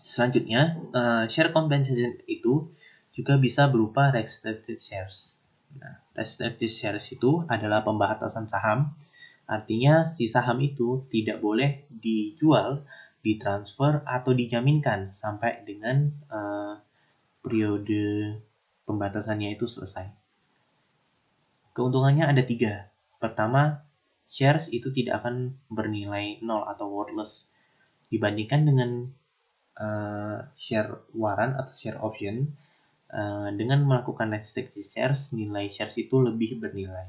Selanjutnya, uh, share compensation itu juga bisa berupa restricted shares. Nah, restricted shares itu adalah pembatasan saham. Artinya, si saham itu tidak boleh dijual, ditransfer, atau dijaminkan sampai dengan uh, periode pembatasannya itu selesai. Keuntungannya ada tiga. Pertama, shares itu tidak akan bernilai nol atau worthless. Dibandingkan dengan uh, share waran atau share option uh, dengan melakukan restrict shares nilai shares itu lebih bernilai.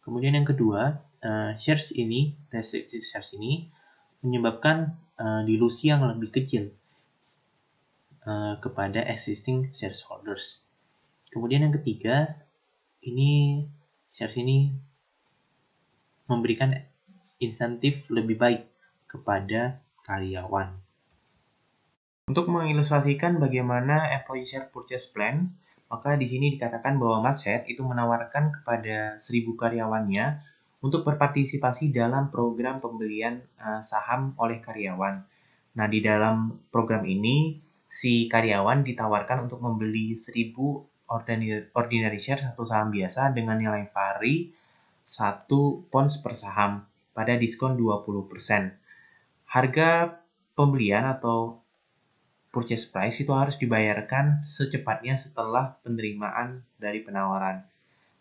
Kemudian yang kedua, uh, shares ini restricted shares ini menyebabkan uh, dilusi yang lebih kecil uh, kepada existing shareholders. Kemudian yang ketiga, ini shares ini memberikan insentif lebih baik kepada karyawan. Untuk mengilustrasikan bagaimana employee share purchase plan, maka di sini dikatakan bahwa Mashead itu menawarkan kepada seribu karyawannya untuk berpartisipasi dalam program pembelian eh, saham oleh karyawan. Nah, di dalam program ini si karyawan ditawarkan untuk membeli seribu ordinary, ordinary share satu saham biasa dengan nilai pari satu pounds per saham pada diskon 20%. Harga pembelian atau purchase price itu harus dibayarkan secepatnya setelah penerimaan dari penawaran.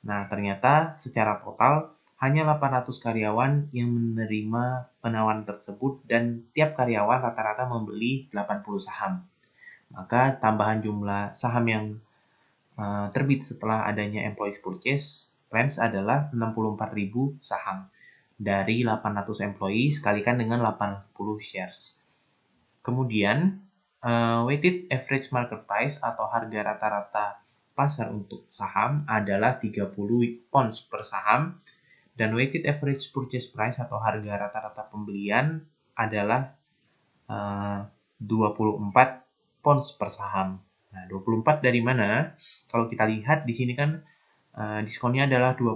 Nah, ternyata secara total hanya 800 karyawan yang menerima penawaran tersebut dan tiap karyawan rata-rata membeli 80 saham. Maka tambahan jumlah saham yang uh, terbit setelah adanya employees purchase plans adalah 64.000 saham dari 800 employee kalikan dengan 80 shares. Kemudian Uh, weighted average market price atau harga rata-rata pasar untuk saham adalah 30 pounds per saham dan weighted average purchase price atau harga rata-rata pembelian adalah eh, uh, 24 pounds per saham. Nah, 24 dari mana? Kalau kita lihat di sini kan uh, diskonnya adalah 20%.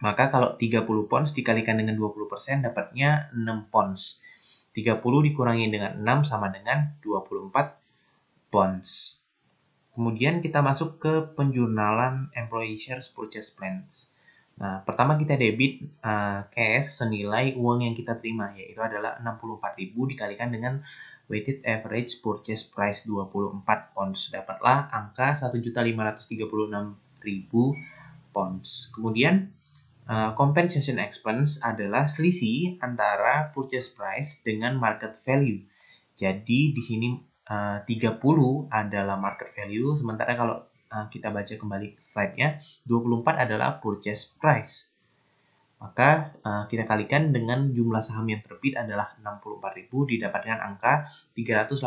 Maka kalau 30 pons dikalikan dengan 20% dapatnya 6 pons. 30 dikurangi dengan 6 sama dengan 24 pounds. Kemudian kita masuk ke penjurnalan Employee Shares Purchase Plans. Nah, pertama kita debit uh, cash senilai uang yang kita terima, yaitu adalah 64.000 dikalikan dengan weighted average purchase price 24 pounds. Dapatlah angka 1.536.000 pounds. Kemudian Eh, compensation expense adalah selisih antara purchase price dengan market value. Jadi di sini 30 eh, adalah market value, sementara kalau eh, kita baca kembali slide-nya, 24 adalah purchase price. Maka kita kalikan dengan jumlah saham yang terbit adalah 64.000 didapatkan angka 384.000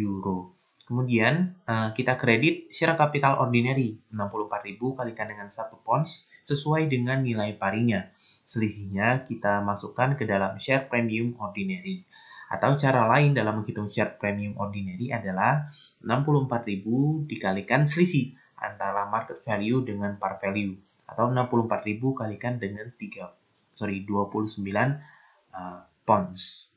euro. Kemudian uh, kita kredit share capital ordinary 64.000 kalikan dengan 1 pons sesuai dengan nilai parinya. Selisihnya kita masukkan ke dalam share premium ordinary. Atau cara lain dalam menghitung share premium ordinary adalah 64.000 dikalikan selisih antara market value dengan par value atau 64.000 kalikan dengan 3 sorry 29 uh, eh, pounds.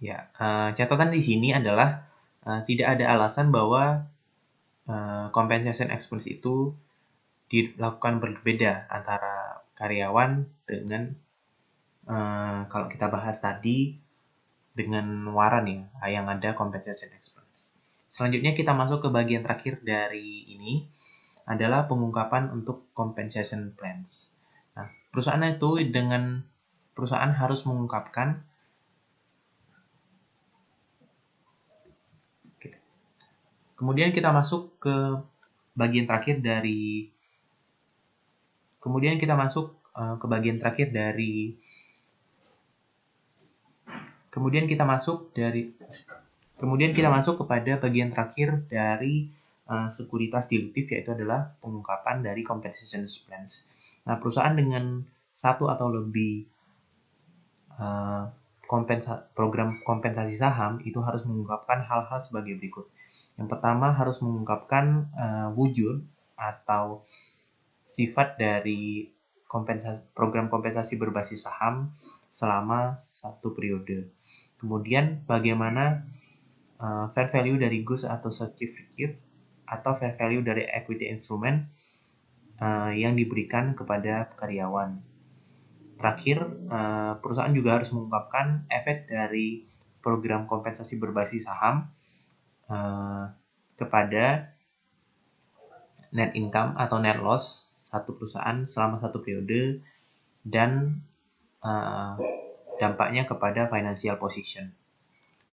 Ya, uh, catatan di sini adalah uh, tidak ada alasan bahwa uh, compensation expense itu dilakukan berbeda antara karyawan dengan uh, kalau kita bahas tadi dengan waran ya yang ada compensation expense. Selanjutnya kita masuk ke bagian terakhir dari ini adalah pengungkapan untuk compensation plans. Nah, perusahaan itu dengan perusahaan harus mengungkapkan Kemudian kita masuk ke bagian terakhir dari kemudian kita masuk uh, ke bagian terakhir dari kemudian kita masuk dari kemudian kita masuk kepada bagian terakhir dari uh, sekuritas dilutif yaitu adalah pengungkapan dari compensation plans. Nah, perusahaan dengan satu atau lebih uh, kompensa program kompensasi saham itu harus mengungkapkan hal-hal sebagai berikut yang pertama harus mengungkapkan uh, wujud atau sifat dari kompensasi, program kompensasi berbasis saham selama satu periode. Kemudian bagaimana uh, fair value dari goods atau certificate atau fair value dari equity instrument uh, yang diberikan kepada karyawan. Terakhir, perusahaan juga harus mengungkapkan efek dari program kompensasi berbasis saham Eh, kepada net income atau net loss satu perusahaan selama satu periode dan uh, dampaknya kepada financial position.